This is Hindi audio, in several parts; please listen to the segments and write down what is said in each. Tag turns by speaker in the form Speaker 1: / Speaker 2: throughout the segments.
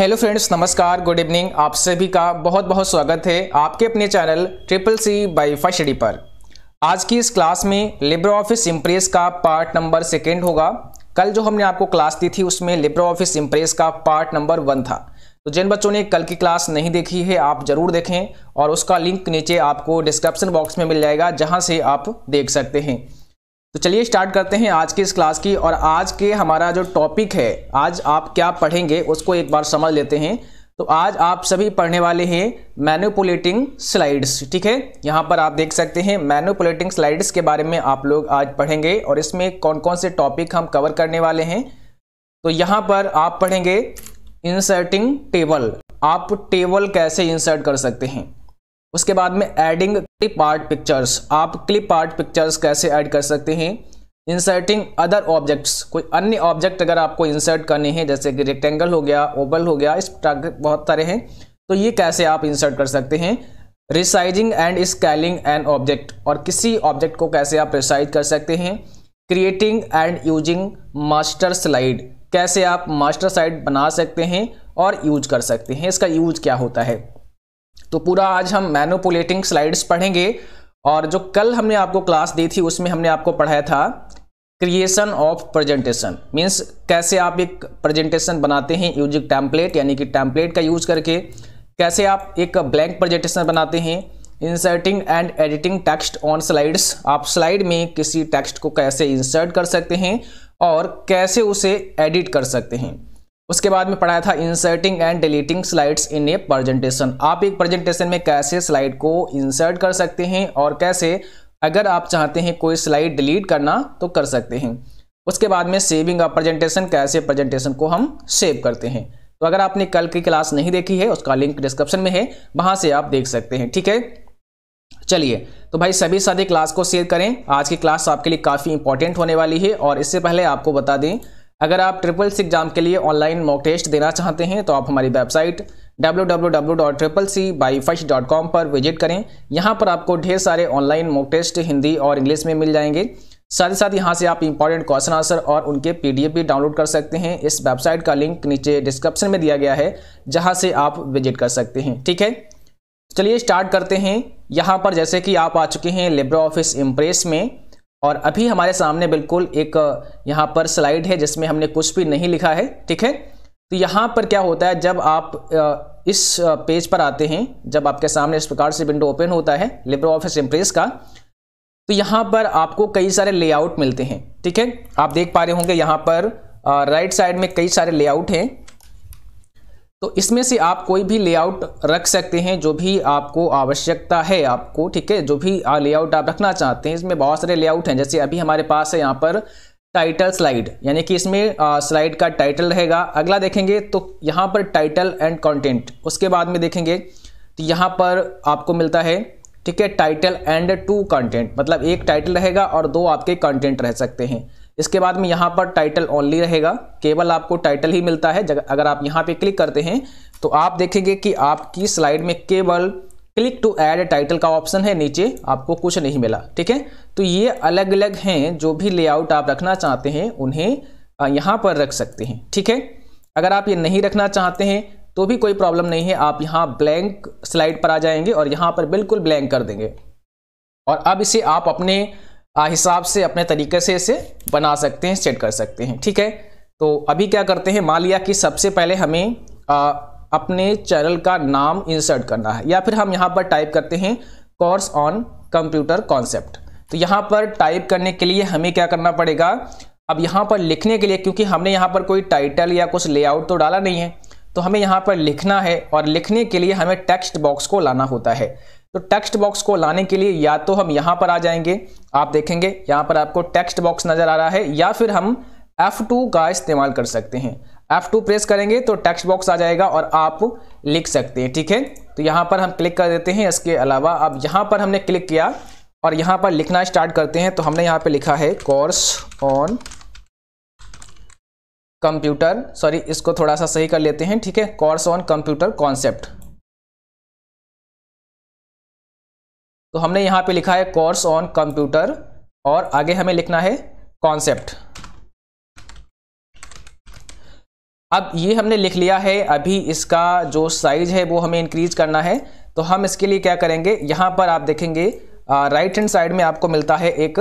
Speaker 1: हेलो फ्रेंड्स नमस्कार गुड इवनिंग आप सभी का बहुत बहुत स्वागत है आपके अपने चैनल ट्रिपल सी बाई फशडी पर आज की इस क्लास में लिब्रो ऑफिस इम्प्रेस का पार्ट नंबर सेकेंड होगा कल जो हमने आपको क्लास दी थी उसमें लिब्रो ऑफिस इम्प्रेस का पार्ट नंबर वन था तो जिन बच्चों ने कल की क्लास नहीं देखी है आप ज़रूर देखें और उसका लिंक नीचे आपको डिस्क्रिप्सन बॉक्स में मिल जाएगा जहाँ से आप देख सकते हैं तो चलिए स्टार्ट करते हैं आज की इस क्लास की और आज के हमारा जो टॉपिक है आज आप क्या पढ़ेंगे उसको एक बार समझ लेते हैं तो आज आप सभी पढ़ने वाले हैं मैनुपुलेटिंग स्लाइड्स ठीक है यहाँ पर आप देख सकते हैं मैनुपुलेटिंग स्लाइड्स के बारे में आप लोग आज पढ़ेंगे और इसमें कौन कौन से टॉपिक हम कवर करने वाले हैं तो यहाँ पर आप पढ़ेंगे इंसर्टिंग टेबल आप टेबल कैसे इंसर्ट कर सकते हैं उसके बाद में एडिंग क्लिप आर्ट पिक्चर्स आप क्लिप आर्ट पिक्चर्स कैसे ऐड कर सकते हैं इंसर्टिंग अदर ऑब्जेक्ट्स कोई अन्य ऑब्जेक्ट अगर आपको इंसर्ट करने हैं जैसे कि रेक्टेंगल हो गया ओबल हो गया इस बहुत सारे हैं तो ये कैसे आप इंसर्ट कर सकते हैं resizing and scaling an object और किसी ऑब्जेक्ट को कैसे आप रिसाइज कर सकते हैं creating and using master slide कैसे आप मास्टर स्लाइड बना सकते हैं और यूज कर सकते हैं इसका यूज क्या होता है तो पूरा आज हम मैनुपुलेटिंग स्लाइड्स पढ़ेंगे और जो कल हमने आपको क्लास दी थी उसमें हमने आपको पढ़ाया था क्रिएशन ऑफ प्रेजेंटेशन मीन्स कैसे आप एक प्रेजेंटेशन बनाते हैं यूजिंग टैम्पलेट यानी कि टैम्पलेट का यूज करके कैसे आप एक ब्लैंक प्रेजेंटेशन बनाते हैं inserting and editing text on slides आप स्लाइड में किसी टेक्स्ट को कैसे इंसर्ट कर सकते हैं और कैसे उसे एडिट कर सकते हैं उसके बाद में पढ़ाया था inserting and deleting slides in a presentation आप एक प्रेजेंटेशन में कैसे स्लाइड को इंसर्ट कर सकते हैं और कैसे अगर आप चाहते हैं कोई स्लाइड डिलीट करना तो कर सकते हैं उसके बाद में सेविंग ऑफ प्रेजेंटेशन कैसे प्रेजेंटेशन को हम सेव करते हैं तो अगर आपने कल की क्लास नहीं देखी है उसका लिंक डिस्क्रिप्शन में है वहां से आप देख सकते हैं ठीक है चलिए तो भाई सभी साथी क्लास को शेयर करें आज की क्लास आपके लिए काफ़ी इंपॉर्टेंट होने वाली है और इससे पहले आपको बता दें अगर आप ट्रिपल सी एग्जाम के लिए ऑनलाइन मॉक टेस्ट देना चाहते हैं तो आप हमारी वेबसाइट www.triplec.byfish.com पर विजिट करें यहाँ पर आपको ढेर सारे ऑनलाइन मॉक टेस्ट हिंदी और इंग्लिश में मिल जाएंगे साथ ही साथ यहाँ से आप इंपॉर्टेंट क्वेश्चन आंसर और उनके पीडीएफ भी डाउनलोड कर सकते हैं इस वेबसाइट का लिंक नीचे डिस्क्रिप्शन में दिया गया है जहाँ से आप विजिट कर सकते हैं ठीक है चलिए स्टार्ट करते हैं यहाँ पर जैसे कि आप आ चुके हैं लिब्रा ऑफिस इम्प्रेस में और अभी हमारे सामने बिल्कुल एक यहाँ पर स्लाइड है जिसमें हमने कुछ भी नहीं लिखा है ठीक है तो यहाँ पर क्या होता है जब आप इस पेज पर आते हैं जब आपके सामने इस प्रकार से विंडो ओपन होता है लिब्रो ऑफिस इम्प्रेस का तो यहाँ पर आपको कई सारे लेआउट मिलते हैं ठीक है आप देख पा रहे होंगे यहाँ पर राइट साइड में कई सारे लेआउट हैं तो इसमें से आप कोई भी लेआउट रख सकते हैं जो भी आपको आवश्यकता है आपको ठीक है जो भी लेआउट आप रखना चाहते हैं इसमें बहुत सारे लेआउट हैं जैसे अभी हमारे पास है यहाँ पर टाइटल स्लाइड यानी कि इसमें स्लाइड का टाइटल रहेगा अगला देखेंगे तो यहाँ पर टाइटल एंड कॉन्टेंट उसके बाद में देखेंगे तो यहाँ पर आपको मिलता है ठीक है टाइटल एंड टू कंटेंट मतलब एक टाइटल रहेगा और दो आपके कंटेंट रह सकते हैं इसके बाद में यहाँ पर टाइटल ओनली रहेगा केवल आपको टाइटल ही मिलता है अगर आप यहाँ पे क्लिक करते हैं तो आप देखेंगे कि आपकी स्लाइड में केवल क्लिक टू ऐड टाइटल का ऑप्शन है नीचे आपको कुछ नहीं मिला ठीक है तो ये अलग अलग हैं जो भी लेआउट आप रखना चाहते हैं उन्हें यहाँ पर रख सकते हैं ठीक है अगर आप ये नहीं रखना चाहते हैं तो भी कोई प्रॉब्लम नहीं है आप यहाँ ब्लैंक स्लाइड पर आ जाएंगे और यहाँ पर बिल्कुल ब्लैंक कर देंगे और अब इसे आप अपने हिसाब से अपने तरीके से इसे बना सकते हैं सेट कर सकते हैं ठीक है तो अभी क्या करते हैं मान लिया कि सबसे पहले हमें आ, अपने चैनल का नाम इंसर्ट करना है या फिर हम यहाँ पर टाइप करते हैं कोर्स ऑन कंप्यूटर कॉन्सेप्ट तो यहाँ पर टाइप करने के लिए हमें क्या करना पड़ेगा अब यहाँ पर लिखने के लिए क्योंकि हमने यहाँ पर कोई टाइटल या कुछ लेआउट तो डाला नहीं है तो हमें यहाँ पर लिखना है और लिखने के लिए हमें टेक्स्ट बॉक्स को लाना होता है तो टेक्स्ट बॉक्स को लाने के लिए या तो हम यहां पर आ जाएंगे आप देखेंगे यहां पर आपको टेक्स्ट बॉक्स नज़र आ रहा है या फिर हम F2 का इस्तेमाल कर सकते हैं F2 प्रेस करेंगे तो टेक्स्ट बॉक्स आ जाएगा और आप लिख सकते हैं ठीक है तो यहां पर हम क्लिक कर देते हैं इसके अलावा अब यहां पर हमने क्लिक किया और यहां पर लिखना स्टार्ट करते हैं तो हमने यहां पर लिखा है कोर्स ऑन कंप्यूटर सॉरी इसको थोड़ा सा सही कर लेते हैं ठीक है कोर्स ऑन कंप्यूटर कॉन्सेप्ट तो हमने यहाँ पे लिखा है कोर्स ऑन कंप्यूटर और आगे हमें लिखना है कॉन्सेप्ट अब ये हमने लिख लिया है अभी इसका जो साइज है वो हमें इंक्रीज करना है तो हम इसके लिए क्या करेंगे यहाँ पर आप देखेंगे राइट हैंड साइड में आपको मिलता है एक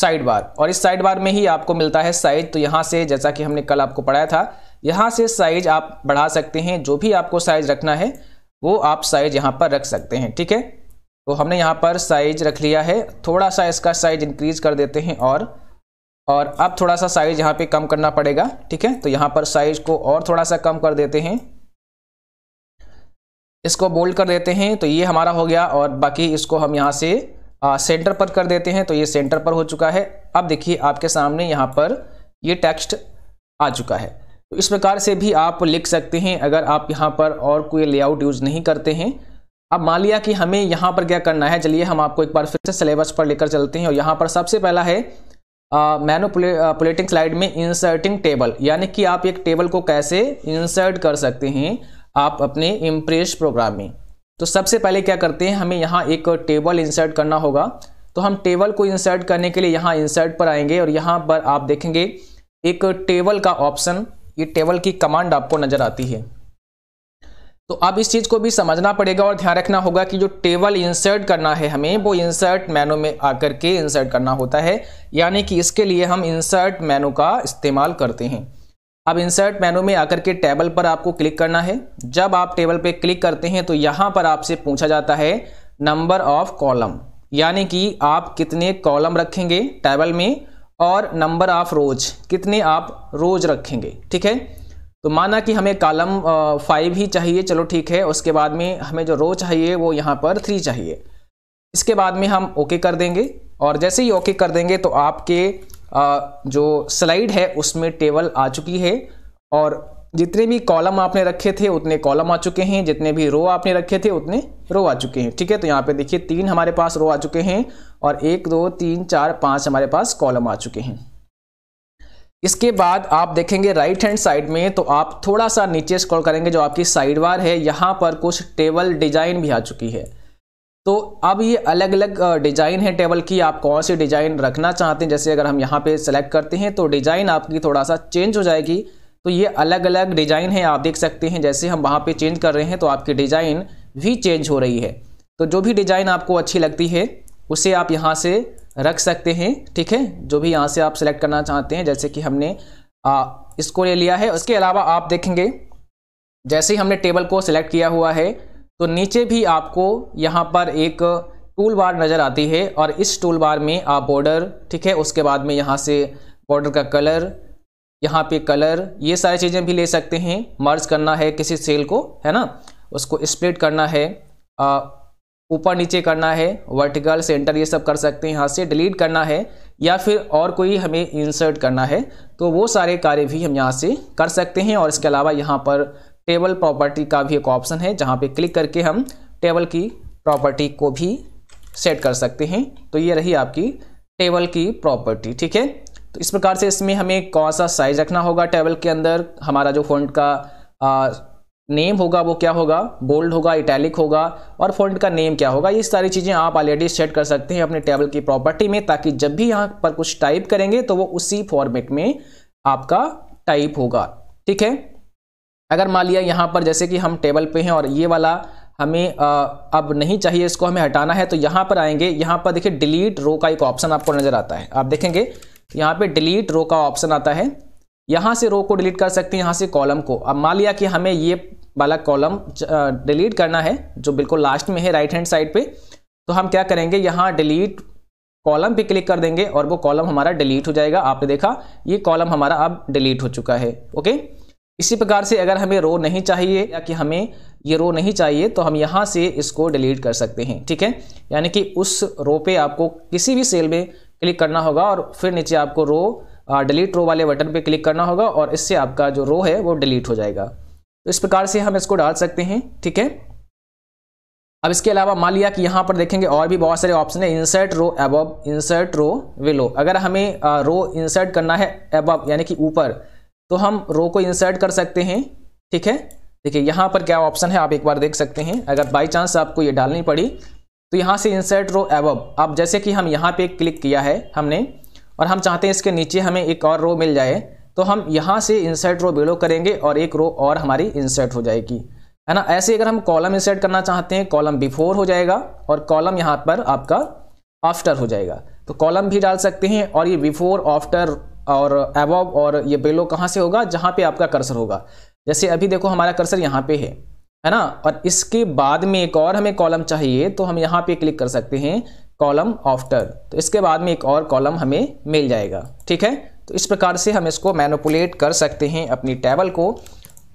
Speaker 1: साइड बार और इस साइड बार में ही आपको मिलता है साइज तो यहाँ से जैसा कि हमने कल आपको पढ़ाया था यहाँ से साइज आप बढ़ा सकते हैं जो भी आपको साइज रखना है वो आप साइज यहाँ पर रख सकते हैं ठीक है तो हमने यहाँ पर साइज रख लिया है थोड़ा सा इसका साइज इंक्रीज कर देते हैं और और अब थोड़ा सा साइज यहाँ पे कम करना पड़ेगा ठीक है तो यहाँ पर साइज को और थोड़ा सा कम कर देते हैं इसको बोल्ड कर देते हैं तो ये हमारा हो गया और बाकी इसको हम यहाँ से आ, सेंटर पर कर देते हैं तो ये सेंटर पर हो चुका है अब देखिए आपके सामने यहाँ पर ये टेक्स्ट आ चुका है तो इस प्रकार से भी आप लिख सकते हैं अगर आप यहाँ पर और कोई लेआउट यूज़ नहीं करते हैं अब मान लिया कि हमें यहाँ पर क्या करना है चलिए हम आपको एक बार फिर से सिलेबस पर लेकर चलते हैं और यहाँ पर सबसे पहला है मैनुपुलेटिंग स्लाइड में इंसर्टिंग टेबल यानी कि आप एक टेबल को कैसे इंसर्ट कर सकते हैं आप अपने इम्प्रेस प्रोग्राम में तो सबसे पहले क्या करते हैं हमें यहाँ एक टेबल इंसर्ट करना होगा तो हम टेबल को इंसर्ट करने के लिए यहाँ इंसर्ट पर आएंगे और यहाँ पर आप देखेंगे एक टेबल का ऑप्शन ये टेबल की कमांड आपको नज़र आती है तो अब इस चीज़ को भी समझना पड़ेगा और ध्यान रखना होगा कि जो टेबल इंसर्ट करना है हमें वो इंसर्ट मेनू में आकर के इंसर्ट करना होता है यानी कि इसके लिए हम इंसर्ट मेनू का इस्तेमाल करते हैं अब इंसर्ट मेनू में आकर के टेबल पर आपको क्लिक करना है जब आप टेबल पर क्लिक करते हैं तो यहाँ पर आपसे पूछा जाता है नंबर ऑफ कॉलम यानी कि आप कितने कॉलम रखेंगे टेबल में और नंबर ऑफ रोज कितने आप रोज रखेंगे ठीक है तो माना कि हमें कॉलम फाइव ही चाहिए चलो ठीक है उसके बाद में हमें जो रो चाहिए वो यहाँ पर थ्री चाहिए इसके बाद में हम ओके कर देंगे और जैसे ही ओके कर देंगे तो आपके जो स्लाइड है उसमें टेबल आ चुकी है और जितने भी कॉलम आपने रखे थे उतने कॉलम आ चुके हैं जितने भी रो आपने रखे थे उतने रो आ चुके हैं ठीक है तो यहाँ पे देखिए तीन हमारे पास रो आ चुके हैं और एक दो तीन चार पाँच हमारे पास कॉलम आ चुके हैं इसके बाद आप देखेंगे राइट हैंड साइड में तो आप थोड़ा सा नीचे स्क्रॉल करेंगे जो आपकी साइड वार है यहाँ पर कुछ टेबल डिजाइन भी आ चुकी है तो अब ये अलग अलग डिजाइन है टेबल की आप कौन सी डिजाइन रखना चाहते हैं जैसे अगर हम यहाँ पे सेलेक्ट करते हैं तो डिजाइन आपकी थोड़ा सा चेंज हो जाएगी तो ये अलग अलग डिजाइन है आप देख सकते हैं जैसे हम वहाँ पे चेंज कर रहे हैं तो आपकी डिजाइन भी चेंज हो रही है तो जो भी डिजाइन आपको अच्छी लगती है उसे आप यहाँ से रख सकते हैं ठीक है जो भी यहाँ से आप सेलेक्ट करना चाहते हैं जैसे कि हमने आ, इसको ले लिया है उसके अलावा आप देखेंगे जैसे ही हमने टेबल को सिलेक्ट किया हुआ है तो नीचे भी आपको यहाँ पर एक टूल बार नज़र आती है और इस टूल बार में आप बॉर्डर ठीक है उसके बाद में यहाँ से बॉर्डर का कलर यहाँ पे कलर ये सारी चीज़ें भी ले सकते हैं मर्ज करना है किसी सेल को है ना उसको स्प्लिट करना है आ, ऊपर नीचे करना है वर्टिकल सेंटर ये सब कर सकते हैं यहाँ से डिलीट करना है या फिर और कोई हमें इंसर्ट करना है तो वो सारे कार्य भी हम यहाँ से कर सकते हैं और इसके अलावा यहाँ पर टेबल प्रॉपर्टी का भी एक ऑप्शन है जहाँ पे क्लिक करके हम टेबल की प्रॉपर्टी को भी सेट कर सकते हैं तो ये रही आपकी टेबल की प्रॉपर्टी ठीक है तो इस प्रकार से इसमें हमें कौन सा साइज़ रखना होगा टेबल के अंदर हमारा जो फोन का नेम होगा वो क्या होगा बोल्ड होगा इटैलिक होगा और फॉन्ट का नेम क्या होगा ये सारी चीज़ें आप ऑलरेडी सेट कर सकते हैं अपने टेबल की प्रॉपर्टी में ताकि जब भी यहाँ पर कुछ टाइप करेंगे तो वो उसी फॉर्मेट में आपका टाइप होगा ठीक है अगर मान लिया यहाँ पर जैसे कि हम टेबल पे हैं और ये वाला हमें आ, अब नहीं चाहिए इसको हमें हटाना है तो यहाँ पर आएंगे यहाँ पर देखिए डिलीट रो का एक ऑप्शन आपको नज़र आता है आप देखेंगे यहाँ पर डिलीट रो का ऑप्शन आता है यहाँ से रो को डिलीट कर सकते हैं यहाँ से कॉलम को अब मान लिया कि हमें ये वाला कॉलम डिलीट करना है जो बिल्कुल लास्ट में है राइट हैंड साइड पे तो हम क्या करेंगे यहाँ डिलीट कॉलम पे क्लिक कर देंगे और वो कॉलम हमारा डिलीट हो जाएगा आपने देखा ये कॉलम हमारा अब डिलीट हो चुका है ओके इसी प्रकार से अगर हमें रो नहीं चाहिए या कि हमें ये रो नहीं चाहिए तो हम यहाँ से इसको डिलीट कर सकते हैं ठीक है यानी कि उस रो पे आपको किसी भी सेल में क्लिक करना होगा और फिर नीचे आपको रो डिलीट रो वाले बटन पे क्लिक करना होगा और इससे आपका जो रो है वो डिलीट हो जाएगा तो इस प्रकार से हम इसको डाल सकते हैं ठीक है अब इसके अलावा मान लिया कि यहाँ पर देखेंगे और भी बहुत सारे ऑप्शन है insert row above insert row below अगर हमें रो इंसर्ट करना है एबव यानी कि ऊपर तो हम रो को इंसर्ट कर सकते हैं ठीक है देखिए यहाँ पर क्या ऑप्शन है आप एक बार देख सकते हैं अगर बाई चांस आपको ये डालनी पड़ी तो यहाँ से इंसर्ट रो एबव अब जैसे कि हम यहाँ पे क्लिक किया है हमने और हम चाहते हैं इसके नीचे हमें एक और रो मिल जाए तो हम यहाँ से इंसर्ट रो बिलो करेंगे और एक रो और हमारी इंसर्ट हो जाएगी है ना ऐसे अगर हम कॉलम इंसर्ट करना चाहते हैं कॉलम बिफोर हो जाएगा और कॉलम यहाँ पर आपका आफ्टर हो जाएगा तो कॉलम भी डाल सकते हैं और ये बिफोर आफ्टर और एबव और ये बिलो कहाँ से होगा जहाँ पे आपका कर्सर होगा जैसे अभी देखो हमारा कर्सर यहाँ पे है है ना और इसके बाद में एक और हमें कॉलम चाहिए तो हम यहाँ पे क्लिक कर सकते हैं कॉलम आफ्टर तो इसके बाद में एक और कॉलम हमें मिल जाएगा ठीक है तो इस प्रकार से हम इसको मैनुपुलेट कर सकते हैं अपनी टेबल को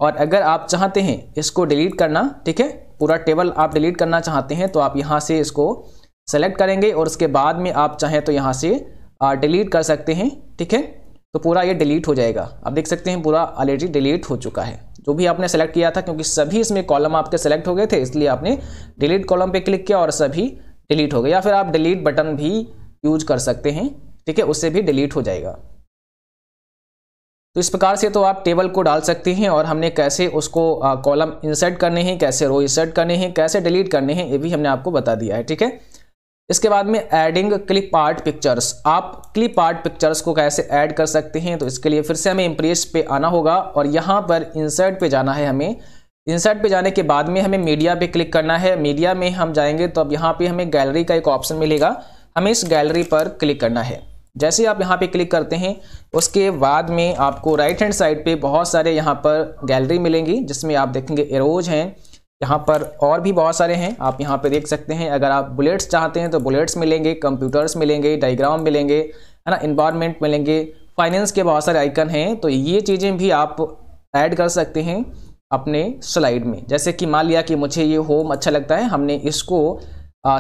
Speaker 1: और अगर आप चाहते हैं इसको डिलीट करना ठीक है पूरा टेबल आप डिलीट करना चाहते हैं तो आप यहाँ से इसको सेलेक्ट करेंगे और उसके बाद में आप चाहें तो यहाँ से डिलीट कर सकते हैं ठीक है तो पूरा ये डिलीट हो जाएगा आप देख सकते हैं पूरा ऑलरेडी डिलीट हो चुका है जो भी आपने सेलेक्ट किया था क्योंकि सभी इसमें कॉलम आपके सेलेक्ट हो गए थे इसलिए आपने डिलीट कॉलम पे क्लिक किया और सभी डिलीट हो गए या फिर आप डिलीट बटन भी यूज कर सकते हैं ठीक है उससे भी डिलीट हो जाएगा तो इस प्रकार से तो आप टेबल को डाल सकते हैं और हमने कैसे उसको कॉलम इंसर्ट करने हैं कैसे रो इंसर्ट करने हैं कैसे डिलीट करने हैं ये भी हमने आपको बता दिया है ठीक है इसके बाद में एडिंग क्लिप आर्ट पिक्चर्स आप क्लिप आर्ट पिक्चर्स को कैसे ऐड कर सकते हैं तो इसके लिए फिर से हमें इम्प्रेस पे आना होगा और यहाँ पर इंसर्ट पे जाना है हमें इंसर्ट पे जाने के बाद में हमें मीडिया पे क्लिक करना है मीडिया में हम जाएंगे तो अब यहाँ पे हमें गैलरी का एक ऑप्शन मिलेगा हमें इस गैलरी पर क्लिक करना है जैसे आप यहाँ पे क्लिक करते हैं उसके बाद में आपको राइट हैंड साइड पे बहुत सारे यहाँ पर गैलरी मिलेंगी जिसमें आप देखेंगे एरोज हैं यहाँ पर और भी बहुत सारे हैं आप यहाँ पे देख सकते हैं अगर आप बुलेट्स चाहते हैं तो बुलेट्स मिलेंगे कंप्यूटर्स मिलेंगे डाइग्राम मिलेंगे है ना इन्वायरमेंट मिलेंगे फाइनेंस के बहुत सारे आइकन हैं तो ये चीज़ें भी आप ऐड कर सकते हैं अपने स्लाइड में जैसे कि मान लिया कि मुझे ये होम अच्छा लगता है हमने इसको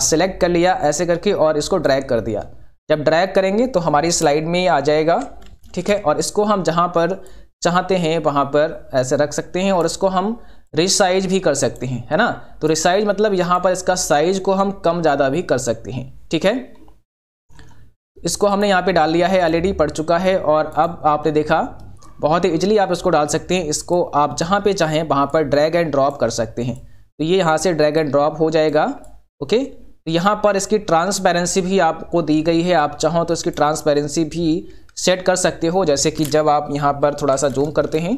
Speaker 1: सेलेक्ट कर लिया ऐसे करके और इसको ड्रैग कर दिया जब ड्रैग करेंगे तो हमारी स्लाइड में आ जाएगा ठीक है और इसको हम जहाँ पर चाहते हैं वहाँ पर ऐसे रख सकते हैं और इसको हम रिसाइज भी कर सकते हैं है ना तो रिसाइज मतलब यहाँ पर इसका साइज को हम कम ज़्यादा भी कर सकते हैं ठीक है इसको हमने यहाँ पे डाल लिया है एलईडी पड़ चुका है और अब आपने देखा बहुत ही इजली आप इसको डाल सकते हैं इसको आप जहाँ पे चाहें वहाँ पर ड्रैग एंड ड्रॉप कर सकते हैं तो ये यहाँ से ड्रैग एंड ड्रॉप हो जाएगा ओके यहाँ पर इसकी ट्रांसपेरेंसी भी आपको दी गई है आप चाहो तो इसकी ट्रांसपेरेंसी भी सेट कर सकते हो जैसे कि जब आप यहाँ पर थोड़ा सा जूम करते हैं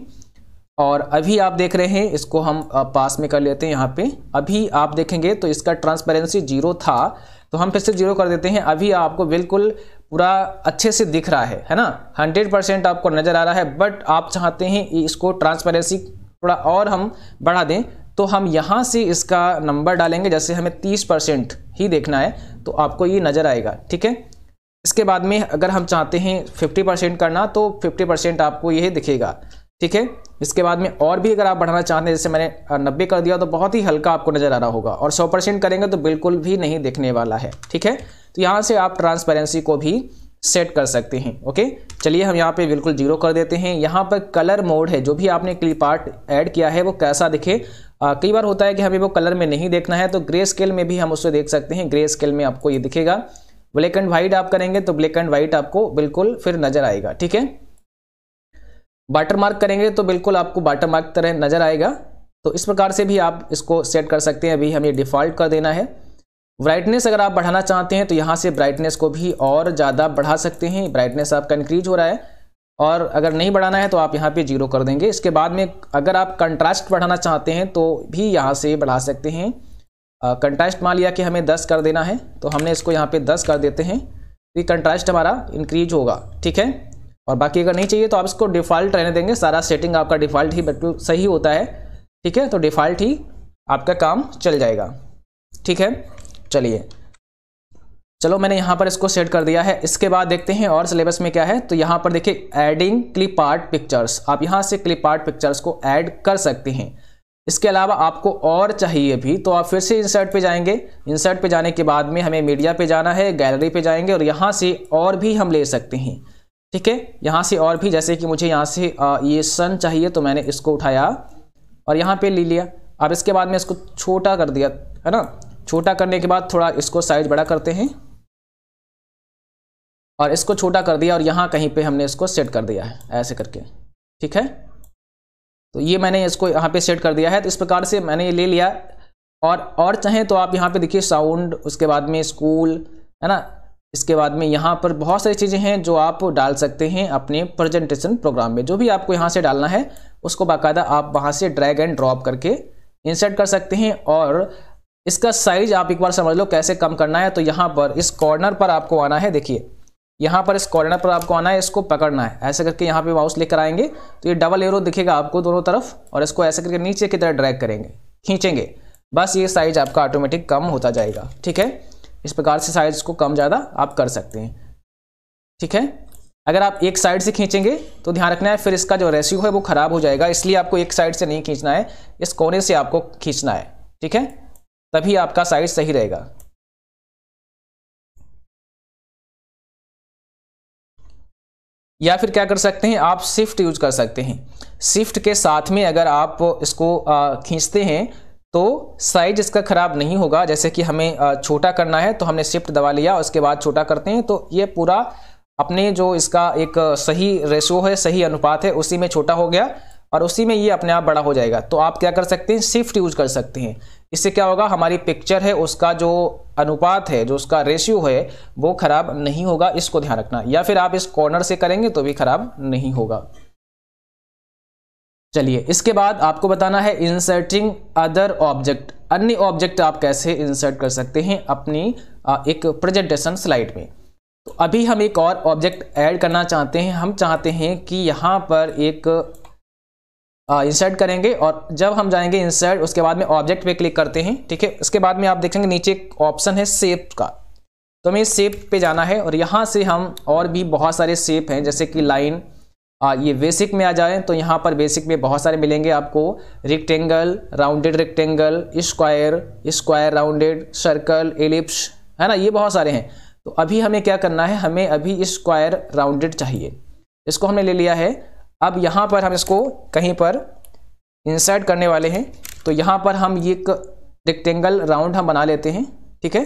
Speaker 1: और अभी आप देख रहे हैं इसको हम पास में कर लेते हैं यहाँ पे अभी आप देखेंगे तो इसका ट्रांसपेरेंसी जीरो था तो हम फिर से जीरो कर देते हैं अभी आपको बिल्कुल पूरा अच्छे से दिख रहा है है ना हंड्रेड परसेंट आपको नज़र आ रहा है बट आप चाहते हैं इसको ट्रांसपेरेंसी थोड़ा और हम बढ़ा दें तो हम यहाँ से इसका नंबर डालेंगे जैसे हमें तीस परसेंट ही देखना है तो आपको ये नज़र आएगा ठीक है इसके बाद में अगर हम चाहते हैं 50 परसेंट करना तो 50 परसेंट आपको यह दिखेगा ठीक है इसके बाद में और भी अगर आप बढ़ाना चाहते हैं जैसे मैंने नब्बे कर दिया तो बहुत ही हल्का आपको नज़र आ रहा होगा और सौ परसेंट करेंगे तो बिल्कुल भी नहीं दिखने वाला है ठीक है तो यहाँ से आप ट्रांसपेरेंसी को भी सेट कर सकते हैं ओके चलिए हम यहाँ पे बिल्कुल जीरो कर देते हैं यहाँ पर कलर मोड है जो भी आपने क्लिप आर्ट ऐड किया है वो कैसा दिखे कई बार होता है कि हमें वो कलर में नहीं देखना है तो ग्रे स्केल में भी हम उसे देख सकते हैं ग्रे स्केल में आपको ये दिखेगा ब्लैक एंड व्हाइट आप करेंगे तो ब्लैक एंड व्हाइट आपको बिल्कुल फिर नजर आएगा ठीक है बाटर मार्क करेंगे तो बिल्कुल आपको बाटर मार्क तरह नजर आएगा तो इस प्रकार से भी आप इसको सेट कर सकते हैं अभी हमें डिफ़ॉल्ट कर देना है ब्राइटनेस अगर आप बढ़ाना चाहते हैं तो यहाँ से ब्राइटनेस को भी और ज़्यादा बढ़ा सकते हैं ब्राइटनेस आपका इंक्रीज हो रहा है और अगर नहीं बढ़ाना है तो आप यहाँ पे जीरो कर देंगे इसके बाद में अगर आप कंट्रास्ट बढ़ाना चाहते हैं तो भी यहाँ से बढ़ा सकते हैं कंट्रास्ट मान लिया कि हमें दस कर देना है तो हमने इसको यहाँ पे दस कर देते हैं तो कंट्रास्ट हमारा इंक्रीज होगा ठीक है और बाकी अगर नहीं चाहिए तो आप इसको डिफ़ॉल्ट रहने देंगे सारा सेटिंग आपका डिफ़ॉल्ट ही बिल्कुल सही होता है ठीक है तो डिफ़ॉल्ट ही आपका काम चल जाएगा ठीक है चलिए चलो मैंने यहाँ पर इसको सेट कर दिया है इसके बाद देखते हैं और सिलेबस में क्या है तो यहाँ पर देखिए एडिंग क्लिप आर्ट पिक्चर्स आप यहाँ से क्लिप आर्ट पिक्चर्स को ऐड कर सकते हैं इसके अलावा आपको और चाहिए भी तो आप फिर से इंसर्ट पे जाएंगे इंसर्ट पे जाने के बाद में हमें मीडिया पे जाना है गैलरी पे जाएंगे और यहाँ से और भी हम ले सकते हैं ठीक है यहाँ से और भी जैसे कि मुझे यहाँ से ये सन चाहिए तो मैंने इसको उठाया और यहाँ पे ले लिया अब इसके बाद में इसको छोटा कर दिया है ना छोटा करने के बाद थोड़ा इसको साइज बड़ा करते हैं और इसको छोटा कर दिया और यहाँ कहीं पे हमने इसको सेट कर दिया है ऐसे करके ठीक है तो ये मैंने इसको यहाँ पे सेट कर दिया है तो इस प्रकार से मैंने ये ले लिया और और चाहें तो आप यहाँ पे देखिए साउंड उसके बाद में स्कूल है ना इसके बाद में यहाँ पर बहुत सारी चीज़ें हैं जो आप डाल सकते हैं अपने प्रजेंटेशन प्रोग्राम में जो भी आपको यहाँ से डालना है उसको बाकायदा आप वहाँ से ड्रैग एंड ड्रॉप करके इंसर्ट कर सकते हैं और इसका साइज आप एक बार समझ लो कैसे कम करना है तो यहाँ पर इस कॉर्नर पर आपको आना है देखिए यहाँ पर इस कॉर्नर पर आपको आना है इसको पकड़ना है ऐसे करके यहाँ पे माउस लेकर आएंगे तो ये डबल एरो दिखेगा आपको दोनों तरफ और इसको ऐसे करके नीचे की तरह ड्रैग करेंगे खींचेंगे बस ये साइज आपका ऑटोमेटिक कम होता जाएगा ठीक है इस प्रकार से साइज को कम ज़्यादा आप कर सकते हैं ठीक है अगर आप एक साइड से खींचेंगे तो ध्यान रखना है फिर इसका जो रेशियो है वो ख़राब हो जाएगा इसलिए आपको एक साइड से नहीं खींचना है इस कोने से आपको खींचना है ठीक है तभी आपका साइज सही रहेगा या फिर क्या कर सकते हैं आप शिफ्ट यूज कर सकते हैं शिफ्ट के साथ में अगर आप इसको खींचते हैं तो साइज इसका ख़राब नहीं होगा जैसे कि हमें छोटा करना है तो हमने शिफ्ट दबा लिया उसके बाद छोटा करते हैं तो ये पूरा अपने जो इसका एक सही रेशो है सही अनुपात है उसी में छोटा हो गया और उसी में ये अपने आप बड़ा हो जाएगा तो आप क्या कर सकते हैं शिफ्ट यूज कर सकते हैं इससे क्या होगा हमारी पिक्चर है उसका जो अनुपात है जो उसका रेशियो है वो खराब नहीं होगा इसको ध्यान रखना या फिर आप इस कॉर्नर से करेंगे तो भी खराब नहीं होगा चलिए इसके बाद आपको बताना है इंसर्टिंग अदर ऑब्जेक्ट अन्य ऑब्जेक्ट आप कैसे इंसर्ट कर सकते हैं अपनी एक प्रेजेंटेशन स्लाइड में तो अभी हम एक और ऑब्जेक्ट ऐड करना चाहते हैं हम चाहते हैं कि यहाँ पर एक इंसर्ट करेंगे और जब हम जाएंगे इंसर्ट उसके बाद में ऑब्जेक्ट पे क्लिक करते हैं ठीक है उसके बाद में आप देखेंगे नीचे एक ऑप्शन है सेप का तो हमें सेप पे जाना है और यहाँ से हम और भी बहुत सारे सेप हैं जैसे कि लाइन ये बेसिक में आ जाए तो यहाँ पर बेसिक में बहुत सारे मिलेंगे आपको rectangle rounded rectangle square square rounded circle ellipse है ना ये बहुत सारे हैं तो अभी हमें क्या करना है हमें अभी स्क्वायर राउंडेड चाहिए इसको हमने ले लिया है अब यहाँ पर हम इसको कहीं पर इंसर्ट करने वाले हैं तो यहाँ पर हम ये एक रेक्टेंगल राउंड हम बना लेते हैं ठीक है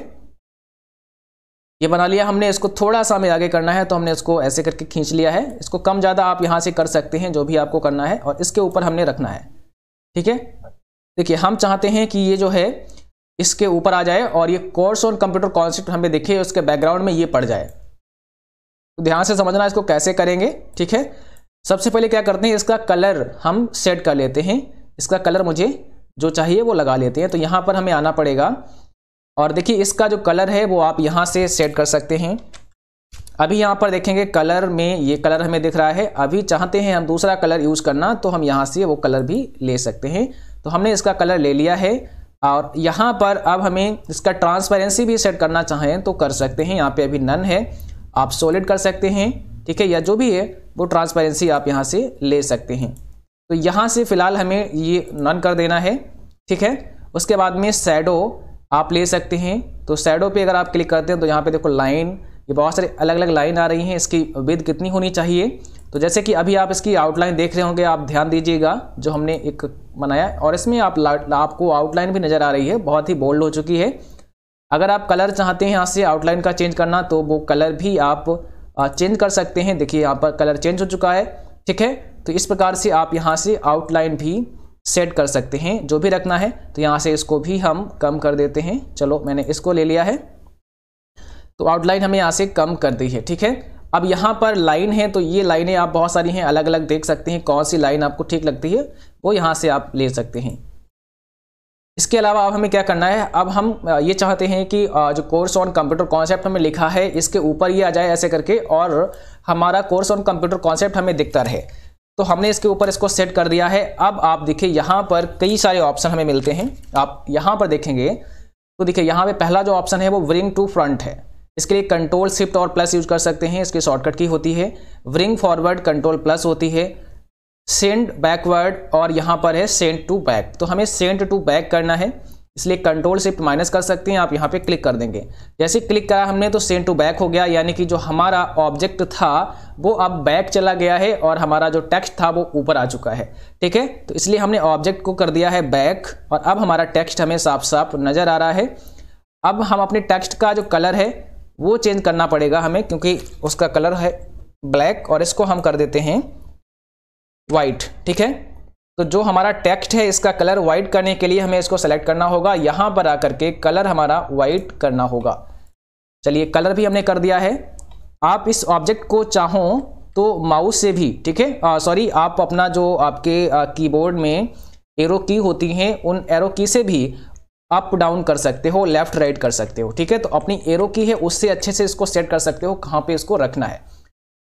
Speaker 1: ये बना लिया हमने इसको थोड़ा सा हमें आगे करना है तो हमने इसको ऐसे करके खींच लिया है इसको कम ज़्यादा आप यहाँ से कर सकते हैं जो भी आपको करना है और इसके ऊपर हमने रखना है ठीक है देखिए हम चाहते हैं कि ये जो है इसके ऊपर आ जाए और ये कोर्स ऑन कंप्यूटर कॉन्सेप्ट हमें देखे उसके बैकग्राउंड में ये पड़ जाए तो ध्यान से समझना इसको कैसे करेंगे ठीक है सबसे पहले क्या करते हैं इसका कलर हम सेट कर लेते हैं इसका कलर मुझे जो चाहिए वो लगा लेते हैं तो यहाँ पर हमें आना पड़ेगा और देखिए इसका जो कलर है वो आप यहाँ से सेट कर सकते हैं अभी यहाँ पर देखेंगे कलर में ये कलर हमें दिख रहा है अभी चाहते हैं हम दूसरा कलर यूज़ करना तो हम यहाँ से वो कलर भी ले सकते हैं तो हमने इसका कलर ले लिया है और यहाँ पर अब हमें इसका ट्रांसपेरेंसी भी सेट करना चाहें तो कर सकते हैं यहाँ पे अभी नन है आप सॉलिड कर सकते हैं ठीक है या जो भी है वो ट्रांसपेरेंसी आप यहाँ से ले सकते हैं तो यहाँ से फ़िलहाल हमें ये नन कर देना है ठीक है उसके बाद में सैडो आप ले सकते हैं तो सैडो पे अगर आप क्लिक करते हैं तो यहाँ पे देखो लाइन ये बहुत सारे अलग अलग लाइन आ रही हैं इसकी विद कितनी होनी चाहिए तो जैसे कि अभी आप इसकी आउटलाइन देख रहे होंगे आप ध्यान दीजिएगा जो हमने एक बनाया और इसमें आप आपको आउटलाइन भी नज़र आ रही है बहुत ही बोल्ड हो चुकी है अगर आप कलर चाहते हैं यहाँ से आउटलाइन का चेंज करना तो वो कलर भी आप चेंज कर सकते हैं देखिए यहाँ पर कलर चेंज हो चुका है ठीक है तो इस प्रकार से आप यहाँ से आउटलाइन भी सेट कर सकते हैं जो भी रखना है तो यहाँ से इसको भी हम कम कर देते हैं चलो मैंने इसको ले लिया है तो आउटलाइन हमें यहाँ से कम कर दी है ठीक है अब यहाँ पर लाइन है तो ये लाइनें आप बहुत सारी हैं अलग अलग देख सकते हैं कौन सी लाइन आपको ठीक लगती है वो यहाँ से आप ले सकते हैं इसके अलावा अब हमें क्या करना है अब हम ये चाहते हैं कि जो कोर्स ऑन कंप्यूटर कॉन्सेप्ट हमें लिखा है इसके ऊपर ये आ जाए ऐसे करके और हमारा कोर्स ऑन कंप्यूटर कॉन्सेप्ट हमें दिखता रहे तो हमने इसके ऊपर इसको सेट कर दिया है अब आप देखिए यहाँ पर कई सारे ऑप्शन हमें मिलते हैं आप यहाँ पर देखेंगे तो देखिए यहाँ पे पहला जो ऑप्शन है वो व्रिंग टू फ्रंट है इसके लिए कंट्रोल शिफ्ट और प्लस यूज कर सकते हैं इसके शॉर्टकट की होती है व्रिंग फॉरवर्ड कंट्रोल प्लस होती है सेंड बैकवर्ड और यहाँ पर है सेंड टू बैक तो हमें सेंड टू बैक करना है इसलिए कंट्रोल शिफ्ट माइनस कर सकते हैं आप यहाँ पे क्लिक कर देंगे जैसे क्लिक करा हमने तो सेंड टू बैक हो गया यानी कि जो हमारा ऑब्जेक्ट था वो अब बैक चला गया है और हमारा जो टेक्स्ट था वो ऊपर आ चुका है ठीक है तो इसलिए हमने ऑब्जेक्ट को कर दिया है बैक और अब हमारा टेक्स्ट हमें साफ साफ नज़र आ रहा है अब हम अपने टेक्स्ट का जो कलर है वो चेंज करना पड़ेगा हमें क्योंकि उसका कलर है ब्लैक और इसको हम कर देते हैं वाइट ठीक है तो जो हमारा टेक्स्ट है इसका कलर वाइट करने के लिए हमें इसको सेलेक्ट करना होगा यहां पर आकर के कलर हमारा वाइट करना होगा चलिए कलर भी हमने कर दिया है आप इस ऑब्जेक्ट को चाहो तो माउस से भी ठीक है सॉरी आप अपना जो आपके कीबोर्ड में एरो की होती हैं उन एरो की से भी अप डाउन कर सकते हो लेफ्ट राइट कर सकते हो ठीक है तो अपनी एरो की है उससे अच्छे से इसको सेट कर सकते हो कहाँ पे इसको रखना है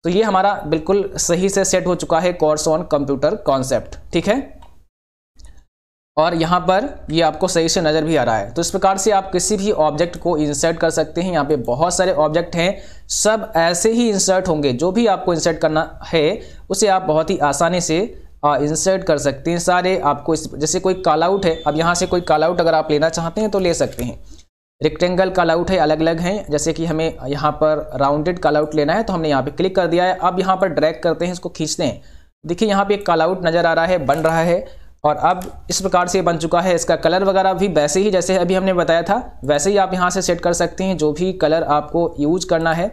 Speaker 1: तो ये हमारा बिल्कुल सही से सेट हो चुका है कोर्स ऑन कंप्यूटर कॉन्सेप्ट ठीक है और यहाँ पर ये आपको सही से नज़र भी आ रहा है तो इस प्रकार से आप किसी भी ऑब्जेक्ट को इंसर्ट कर सकते हैं यहाँ पे बहुत सारे ऑब्जेक्ट हैं सब ऐसे ही इंसर्ट होंगे जो भी आपको इंसर्ट करना है उसे आप बहुत ही आसानी से इंसर्ट कर सकते हैं सारे आपको इस जैसे कोई कॉल आउट है अब यहाँ से कोई कॉल आउट अगर आप लेना चाहते हैं तो ले सकते हैं रेक्टेंगल कल आउट है अलग अलग हैं जैसे कि हमें यहाँ पर राउंडेड कल आउट लेना है तो हमने यहाँ पे क्लिक कर दिया है अब यहाँ पर ड्रैग करते हैं इसको खींचते हैं देखिए यहाँ पे एक काल आउट नज़र आ रहा है बन रहा है और अब इस प्रकार से बन चुका है इसका कलर वगैरह भी वैसे ही जैसे अभी हमने बताया था वैसे ही आप यहाँ से सेट कर सकते हैं जो भी कलर आपको यूज करना है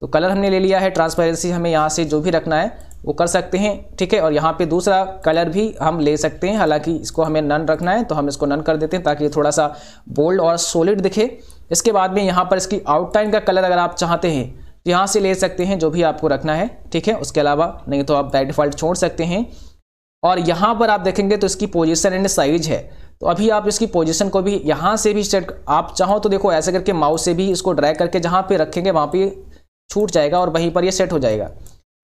Speaker 1: तो कलर हमने ले लिया है ट्रांसपेरेंसी हमें यहाँ से जो भी रखना है वो कर सकते हैं ठीक है और यहाँ पे दूसरा कलर भी हम ले सकते हैं हालांकि इसको हमें नन रखना है तो हम इसको नन कर देते हैं ताकि ये थोड़ा सा बोल्ड और सॉलिड दिखे इसके बाद में यहाँ पर इसकी आउटलाइन का कलर अगर आप चाहते हैं तो यहाँ से ले सकते हैं जो भी आपको रखना है ठीक है उसके अलावा नहीं तो आप बाई डिफ़ॉल्ट छोड़ सकते हैं और यहाँ पर आप देखेंगे तो इसकी पोजिशन एंड साइज है तो अभी आप इसकी पोजीशन को भी यहाँ से भी सेट आप चाहो तो देखो ऐसे करके माउस से भी इसको ड्रैग करके जहाँ पे रखेंगे वहाँ पे छूट जाएगा और वहीं पर ये सेट हो जाएगा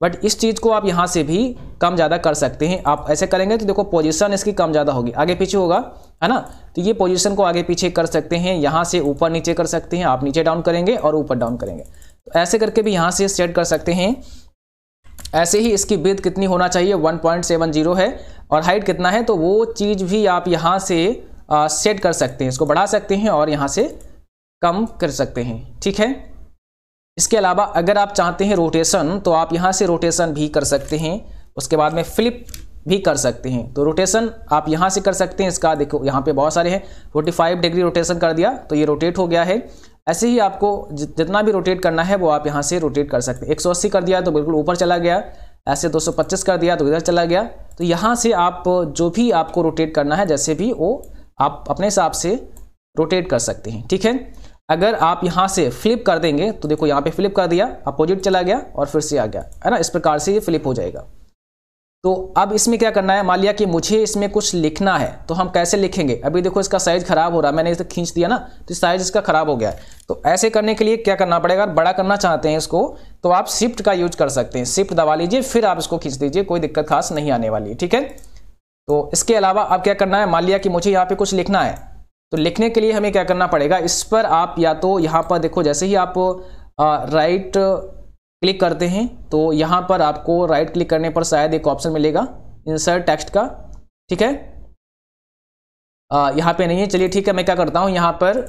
Speaker 1: बट इस चीज़ को आप यहाँ से भी कम ज़्यादा कर सकते हैं आप ऐसे करेंगे तो देखो पोजीशन इसकी कम ज़्यादा होगी आगे पीछे होगा है ना तो ये पोजीशन को आगे पीछे कर सकते हैं यहाँ से ऊपर नीचे कर सकते हैं आप नीचे डाउन करेंगे और ऊपर डाउन करेंगे तो ऐसे करके भी यहाँ से सेट कर सकते हैं ऐसे ही इसकी विद कितनी होना चाहिए जीरो है और हाइट कितना है तो वो चीज़ भी आप यहाँ से सेट कर सकते हैं इसको बढ़ा सकते हैं और यहाँ से कम कर सकते हैं ठीक है इसके अलावा अगर आप चाहते हैं रोटेशन तो आप यहाँ से रोटेशन भी कर सकते हैं उसके बाद में फ्लिप भी कर सकते हैं तो रोटेशन आप यहाँ से कर सकते हैं इसका देखो यहाँ पे बहुत सारे हैं 45 डिग्री रोटेशन कर दिया तो ये रोटेट हो गया है ऐसे ही आपको जितना भी रोटेट करना है वो आप यहाँ से रोटेट कर सकते हैं एक कर दिया तो बिल्कुल ऊपर चला गया ऐसे 225 कर दिया तो इधर चला गया तो यहाँ से आप जो भी आपको रोटेट करना है जैसे भी वो आप अपने हिसाब से रोटेट कर सकते हैं ठीक है अगर आप यहाँ से फ्लिप कर देंगे तो देखो यहाँ पे फ्लिप कर दिया अपोजिट चला गया और फिर से आ गया है ना इस प्रकार से ये फ्लिप हो जाएगा तो अब इसमें क्या करना है मान लिया कि मुझे इसमें कुछ लिखना है तो हम कैसे लिखेंगे अभी देखो इसका साइज खराब हो रहा है मैंने इसे खींच दिया ना तो साइज इसका खराब हो गया है तो ऐसे करने के लिए क्या करना पड़ेगा बड़ा करना चाहते हैं इसको तो आप शिफ्ट का यूज कर सकते हैं शिफ्ट दबा लीजिए फिर आप इसको खींच दीजिए कोई दिक्कत खास नहीं आने वाली ठीक है तो इसके अलावा अब क्या करना है मान लिया कि मुझे यहाँ पे कुछ लिखना है तो लिखने के लिए हमें क्या करना पड़ेगा इस पर आप या तो यहाँ पर देखो जैसे ही आप राइट क्लिक करते हैं तो यहाँ पर आपको राइट क्लिक करने पर शायद एक ऑप्शन मिलेगा इंसर्ट टेक्स्ट का ठीक है यहाँ पे नहीं है चलिए ठीक है मैं क्या करता हूँ यहाँ पर